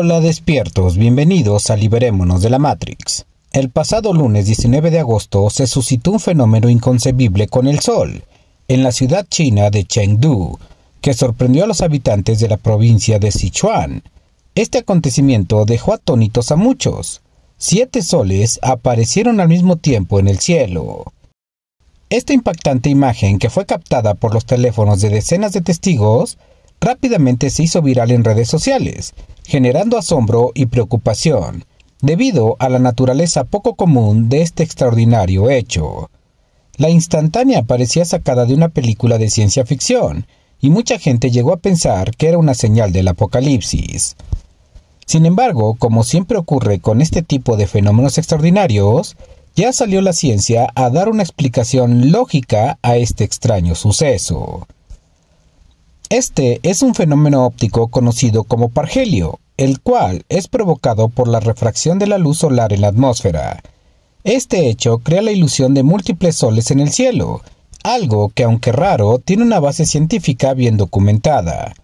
Hola despiertos, bienvenidos a Liberémonos de la Matrix. El pasado lunes 19 de agosto se suscitó un fenómeno inconcebible con el Sol, en la ciudad china de Chengdu, que sorprendió a los habitantes de la provincia de Sichuan. Este acontecimiento dejó atónitos a muchos. Siete soles aparecieron al mismo tiempo en el cielo. Esta impactante imagen, que fue captada por los teléfonos de decenas de testigos, rápidamente se hizo viral en redes sociales, generando asombro y preocupación, debido a la naturaleza poco común de este extraordinario hecho. La instantánea parecía sacada de una película de ciencia ficción, y mucha gente llegó a pensar que era una señal del apocalipsis. Sin embargo, como siempre ocurre con este tipo de fenómenos extraordinarios, ya salió la ciencia a dar una explicación lógica a este extraño suceso. Este es un fenómeno óptico conocido como pargelio, el cual es provocado por la refracción de la luz solar en la atmósfera. Este hecho crea la ilusión de múltiples soles en el cielo, algo que aunque raro tiene una base científica bien documentada.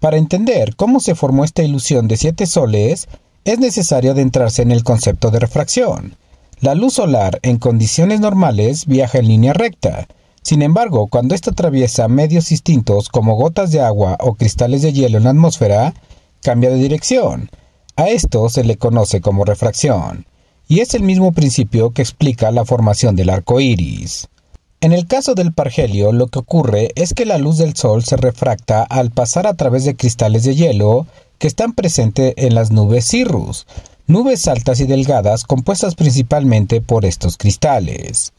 Para entender cómo se formó esta ilusión de siete soles, es necesario adentrarse en el concepto de refracción. La luz solar en condiciones normales viaja en línea recta, sin embargo, cuando esto atraviesa medios distintos como gotas de agua o cristales de hielo en la atmósfera, cambia de dirección. A esto se le conoce como refracción, y es el mismo principio que explica la formación del arco iris. En el caso del pargelio, lo que ocurre es que la luz del sol se refracta al pasar a través de cristales de hielo que están presentes en las nubes cirrus, nubes altas y delgadas compuestas principalmente por estos cristales.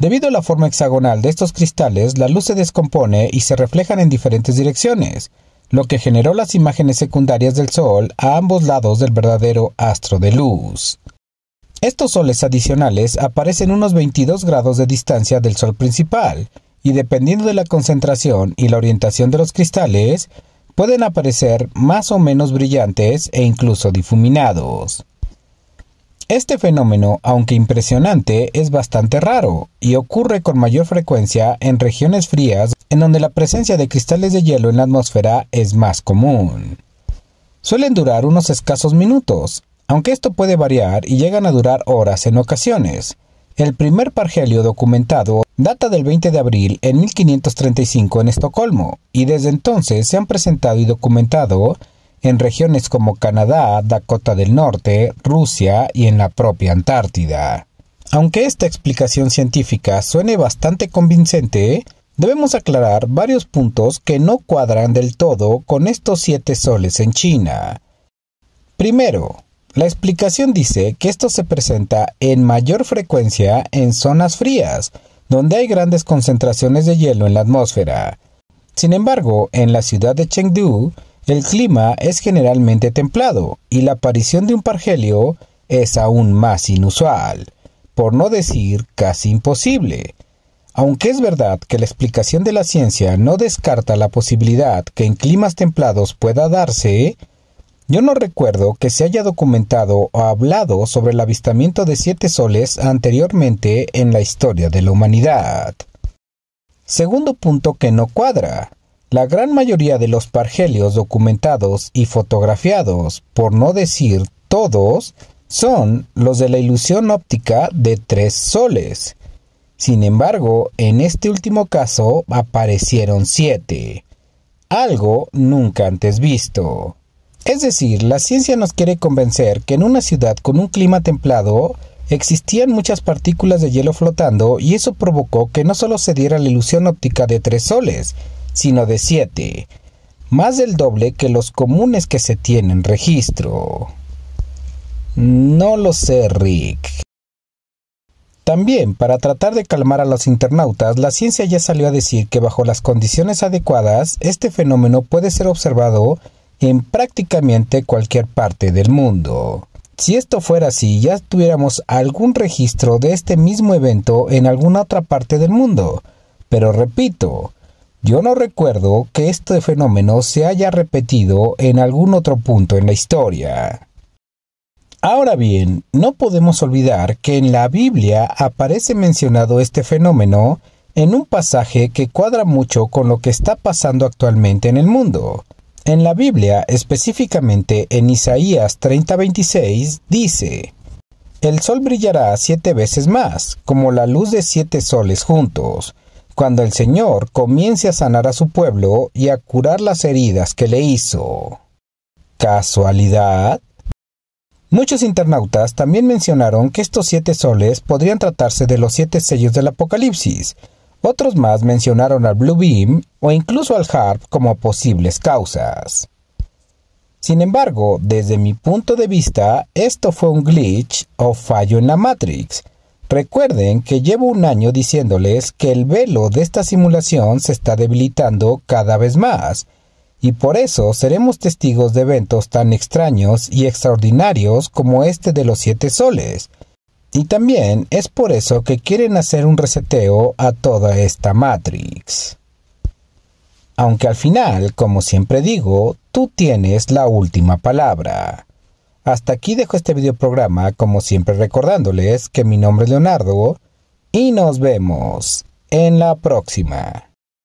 Debido a la forma hexagonal de estos cristales, la luz se descompone y se reflejan en diferentes direcciones, lo que generó las imágenes secundarias del Sol a ambos lados del verdadero astro de luz. Estos soles adicionales aparecen unos 22 grados de distancia del Sol principal, y dependiendo de la concentración y la orientación de los cristales, pueden aparecer más o menos brillantes e incluso difuminados. Este fenómeno, aunque impresionante, es bastante raro y ocurre con mayor frecuencia en regiones frías en donde la presencia de cristales de hielo en la atmósfera es más común. Suelen durar unos escasos minutos, aunque esto puede variar y llegan a durar horas en ocasiones. El primer pargelio documentado data del 20 de abril en 1535 en Estocolmo, y desde entonces se han presentado y documentado en regiones como Canadá, Dakota del Norte, Rusia y en la propia Antártida. Aunque esta explicación científica suene bastante convincente, debemos aclarar varios puntos que no cuadran del todo con estos siete soles en China. Primero, la explicación dice que esto se presenta en mayor frecuencia en zonas frías, donde hay grandes concentraciones de hielo en la atmósfera. Sin embargo, en la ciudad de Chengdu, el clima es generalmente templado y la aparición de un pargelio es aún más inusual, por no decir casi imposible. Aunque es verdad que la explicación de la ciencia no descarta la posibilidad que en climas templados pueda darse, yo no recuerdo que se haya documentado o hablado sobre el avistamiento de siete soles anteriormente en la historia de la humanidad. Segundo punto que no cuadra. La gran mayoría de los pargelios documentados y fotografiados, por no decir todos, son los de la ilusión óptica de tres soles. Sin embargo, en este último caso aparecieron siete, algo nunca antes visto. Es decir, la ciencia nos quiere convencer que en una ciudad con un clima templado existían muchas partículas de hielo flotando y eso provocó que no solo se diera la ilusión óptica de tres soles, sino de 7, más del doble que los comunes que se tienen registro. No lo sé, Rick. También, para tratar de calmar a los internautas, la ciencia ya salió a decir que bajo las condiciones adecuadas, este fenómeno puede ser observado en prácticamente cualquier parte del mundo. Si esto fuera así, ya tuviéramos algún registro de este mismo evento en alguna otra parte del mundo. Pero repito, yo no recuerdo que este fenómeno se haya repetido en algún otro punto en la historia. Ahora bien, no podemos olvidar que en la Biblia aparece mencionado este fenómeno en un pasaje que cuadra mucho con lo que está pasando actualmente en el mundo. En la Biblia, específicamente en Isaías 30:26, dice, El sol brillará siete veces más, como la luz de siete soles juntos, cuando el Señor comience a sanar a su pueblo y a curar las heridas que le hizo. ¿Casualidad? Muchos internautas también mencionaron que estos siete soles podrían tratarse de los siete sellos del Apocalipsis. Otros más mencionaron al Blue Beam o incluso al Harp como posibles causas. Sin embargo, desde mi punto de vista, esto fue un glitch o fallo en la Matrix, Recuerden que llevo un año diciéndoles que el velo de esta simulación se está debilitando cada vez más, y por eso seremos testigos de eventos tan extraños y extraordinarios como este de los siete soles. Y también es por eso que quieren hacer un reseteo a toda esta Matrix. Aunque al final, como siempre digo, tú tienes la última palabra. Hasta aquí dejo este videoprograma, como siempre recordándoles que mi nombre es Leonardo y nos vemos en la próxima.